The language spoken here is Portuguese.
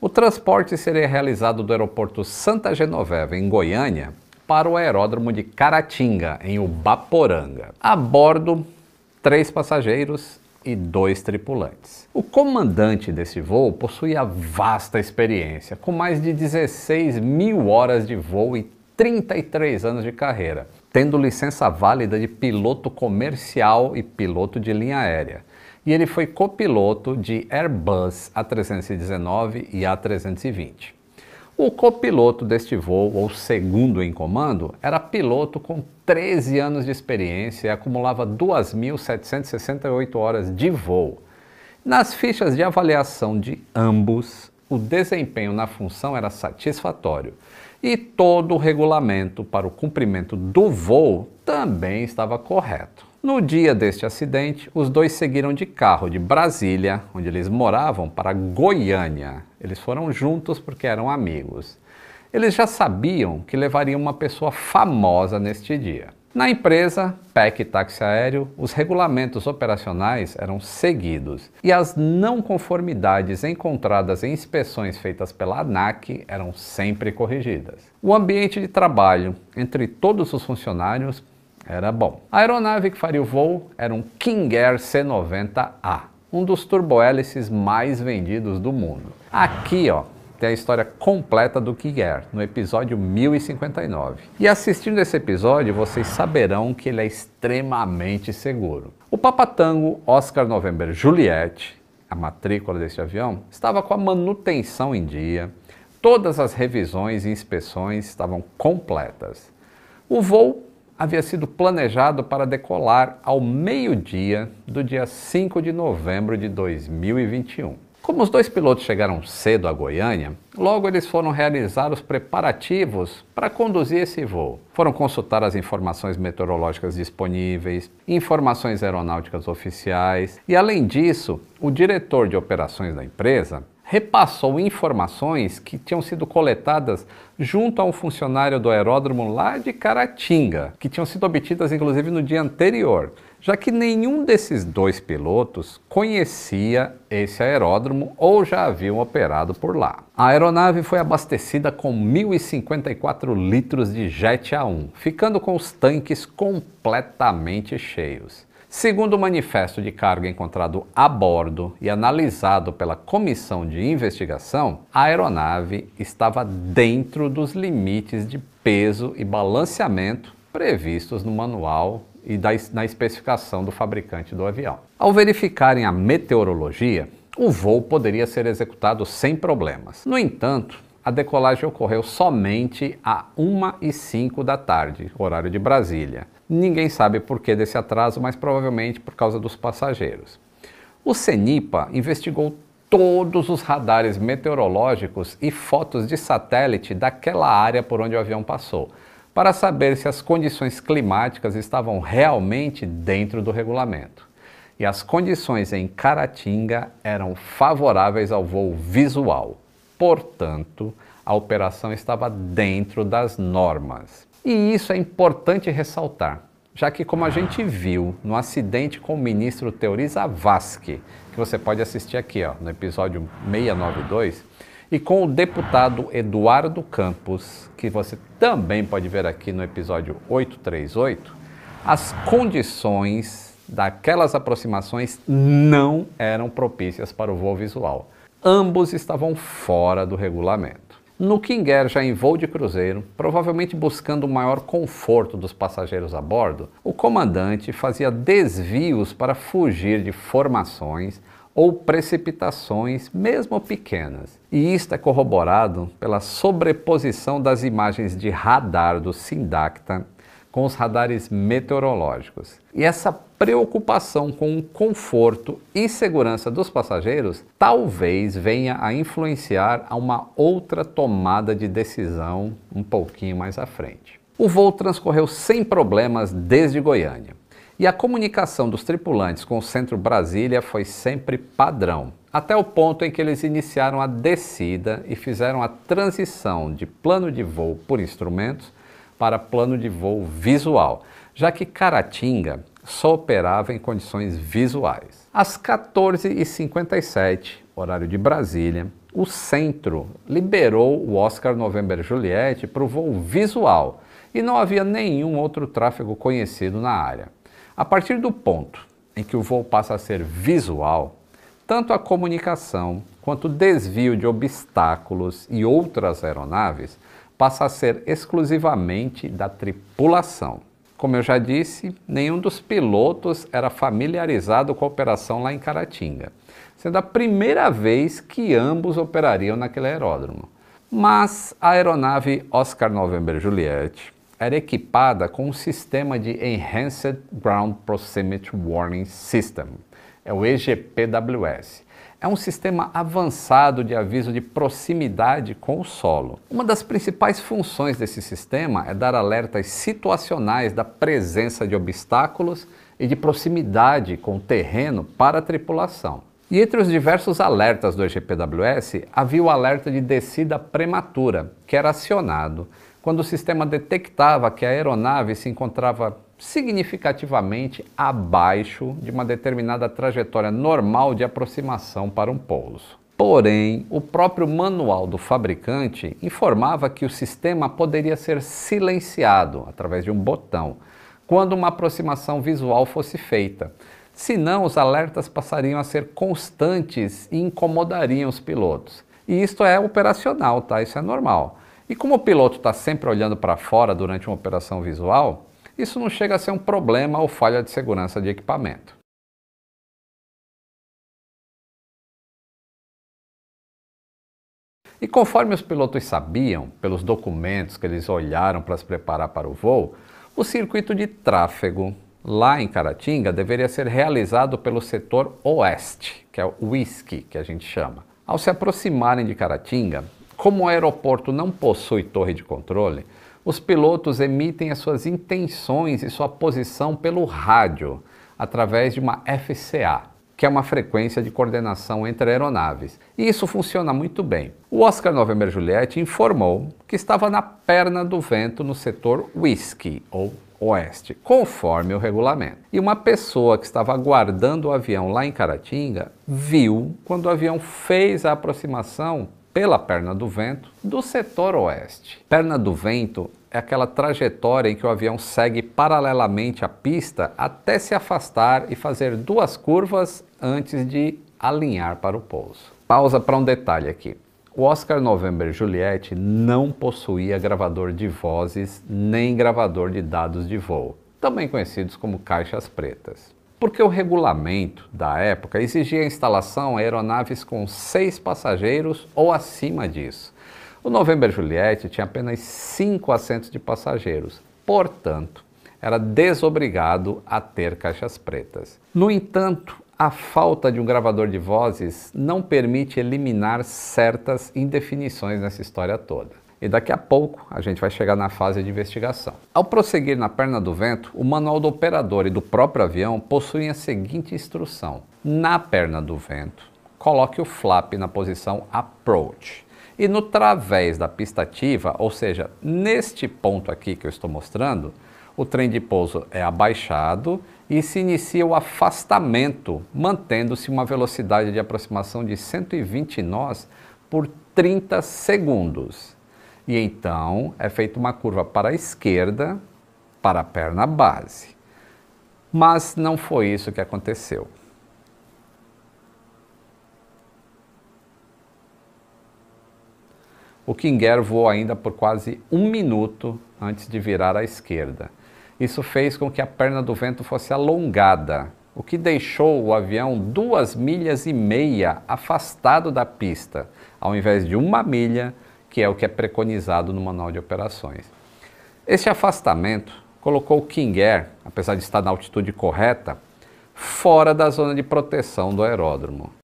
O transporte seria realizado do aeroporto Santa Genoveva, em Goiânia, para o aeródromo de Caratinga, em Ubaporanga. A bordo, três passageiros e dois tripulantes. O comandante desse voo possuía vasta experiência, com mais de 16 mil horas de voo e 33 anos de carreira, tendo licença válida de piloto comercial e piloto de linha aérea e ele foi copiloto de Airbus A319 e A320. O copiloto deste voo, ou segundo em comando, era piloto com 13 anos de experiência e acumulava 2.768 horas de voo. Nas fichas de avaliação de ambos, o desempenho na função era satisfatório e todo o regulamento para o cumprimento do voo também estava correto. No dia deste acidente, os dois seguiram de carro de Brasília, onde eles moravam, para Goiânia. Eles foram juntos porque eram amigos. Eles já sabiam que levariam uma pessoa famosa neste dia. Na empresa, PEC Táxi Aéreo, os regulamentos operacionais eram seguidos e as não conformidades encontradas em inspeções feitas pela ANAC eram sempre corrigidas. O ambiente de trabalho entre todos os funcionários era bom. A aeronave que faria o voo era um King Air C90A, um dos turbohélices mais vendidos do mundo. Aqui, ó, tem a história completa do King Air, no episódio 1059. E assistindo esse episódio, vocês saberão que ele é extremamente seguro. O Papatango Oscar November Juliette, a matrícula desse avião, estava com a manutenção em dia, todas as revisões e inspeções estavam completas. O voo havia sido planejado para decolar ao meio-dia do dia 5 de novembro de 2021. Como os dois pilotos chegaram cedo a Goiânia, logo eles foram realizar os preparativos para conduzir esse voo. Foram consultar as informações meteorológicas disponíveis, informações aeronáuticas oficiais e, além disso, o diretor de operações da empresa repassou informações que tinham sido coletadas junto a um funcionário do aeródromo lá de Caratinga, que tinham sido obtidas inclusive no dia anterior, já que nenhum desses dois pilotos conhecia esse aeródromo ou já haviam operado por lá. A aeronave foi abastecida com 1.054 litros de jet A1, ficando com os tanques completamente cheios. Segundo o manifesto de carga encontrado a bordo e analisado pela comissão de investigação, a aeronave estava dentro dos limites de peso e balanceamento previstos no manual e da, na especificação do fabricante do avião. Ao verificarem a meteorologia, o voo poderia ser executado sem problemas. No entanto, a decolagem ocorreu somente a 1 e 5 da tarde, horário de Brasília, Ninguém sabe por que desse atraso, mas provavelmente por causa dos passageiros. O CENIPA investigou todos os radares meteorológicos e fotos de satélite daquela área por onde o avião passou, para saber se as condições climáticas estavam realmente dentro do regulamento. E as condições em Caratinga eram favoráveis ao voo visual. Portanto, a operação estava dentro das normas. E isso é importante ressaltar, já que, como a gente viu no acidente com o ministro Teori Zavascki, que você pode assistir aqui ó, no episódio 692, e com o deputado Eduardo Campos, que você também pode ver aqui no episódio 838, as condições daquelas aproximações não eram propícias para o voo visual. Ambos estavam fora do regulamento. No King Air, já em voo de cruzeiro, provavelmente buscando o maior conforto dos passageiros a bordo, o comandante fazia desvios para fugir de formações ou precipitações, mesmo pequenas. E isto é corroborado pela sobreposição das imagens de radar do Sindacta com os radares meteorológicos. E essa preocupação com o conforto e segurança dos passageiros talvez venha a influenciar a uma outra tomada de decisão um pouquinho mais à frente. O voo transcorreu sem problemas desde Goiânia. E a comunicação dos tripulantes com o Centro Brasília foi sempre padrão, até o ponto em que eles iniciaram a descida e fizeram a transição de plano de voo por instrumentos para plano de voo visual, já que Caratinga só operava em condições visuais. Às 14h57, horário de Brasília, o centro liberou o Oscar November Juliette para o voo visual e não havia nenhum outro tráfego conhecido na área. A partir do ponto em que o voo passa a ser visual, tanto a comunicação quanto o desvio de obstáculos e outras aeronaves passa a ser exclusivamente da tripulação. Como eu já disse, nenhum dos pilotos era familiarizado com a operação lá em Caratinga, sendo a primeira vez que ambos operariam naquele aeródromo. Mas a aeronave Oscar November Juliette era equipada com um sistema de Enhanced Ground Proximity Warning System, é o EGPWS. É um sistema avançado de aviso de proximidade com o solo. Uma das principais funções desse sistema é dar alertas situacionais da presença de obstáculos e de proximidade com o terreno para a tripulação. E entre os diversos alertas do EGPWS, havia o alerta de descida prematura, que era acionado quando o sistema detectava que a aeronave se encontrava significativamente abaixo de uma determinada trajetória normal de aproximação para um pouso. Porém, o próprio manual do fabricante informava que o sistema poderia ser silenciado através de um botão quando uma aproximação visual fosse feita, Senão, os alertas passariam a ser constantes e incomodariam os pilotos. E isto é operacional, tá? Isso é normal. E como o piloto está sempre olhando para fora durante uma operação visual, isso não chega a ser um problema ou falha de segurança de equipamento. E conforme os pilotos sabiam, pelos documentos que eles olharam para se preparar para o voo, o circuito de tráfego, lá em Caratinga deveria ser realizado pelo setor oeste, que é o whisky que a gente chama. Ao se aproximarem de Caratinga, como o aeroporto não possui torre de controle, os pilotos emitem as suas intenções e sua posição pelo rádio, através de uma FCA, que é uma frequência de coordenação entre aeronaves. E isso funciona muito bem. O Oscar November Juliette informou que estava na perna do vento no setor whisky ou Oeste, conforme o regulamento. E uma pessoa que estava aguardando o avião lá em Caratinga viu quando o avião fez a aproximação pela perna do vento do setor oeste. Perna do vento é aquela trajetória em que o avião segue paralelamente à pista até se afastar e fazer duas curvas antes de alinhar para o pouso. Pausa para um detalhe aqui. O Oscar November Juliette não possuía gravador de vozes nem gravador de dados de voo, também conhecidos como caixas pretas. Porque o regulamento da época exigia a instalação a aeronaves com seis passageiros ou acima disso. O November Juliette tinha apenas cinco assentos de passageiros, portanto, era desobrigado a ter caixas pretas. No entanto, a falta de um gravador de vozes não permite eliminar certas indefinições nessa história toda. E daqui a pouco a gente vai chegar na fase de investigação. Ao prosseguir na perna do vento, o manual do operador e do próprio avião possuem a seguinte instrução: na perna do vento, coloque o flap na posição approach. E no través da pista ativa, ou seja, neste ponto aqui que eu estou mostrando, o trem de pouso é abaixado e se inicia o afastamento, mantendo-se uma velocidade de aproximação de 120 nós por 30 segundos. E então é feita uma curva para a esquerda, para a perna base. Mas não foi isso que aconteceu. O Kinger voou ainda por quase um minuto antes de virar à esquerda isso fez com que a perna do vento fosse alongada, o que deixou o avião duas milhas e meia afastado da pista, ao invés de uma milha, que é o que é preconizado no manual de operações. Esse afastamento colocou o King Air, apesar de estar na altitude correta, fora da zona de proteção do aeródromo.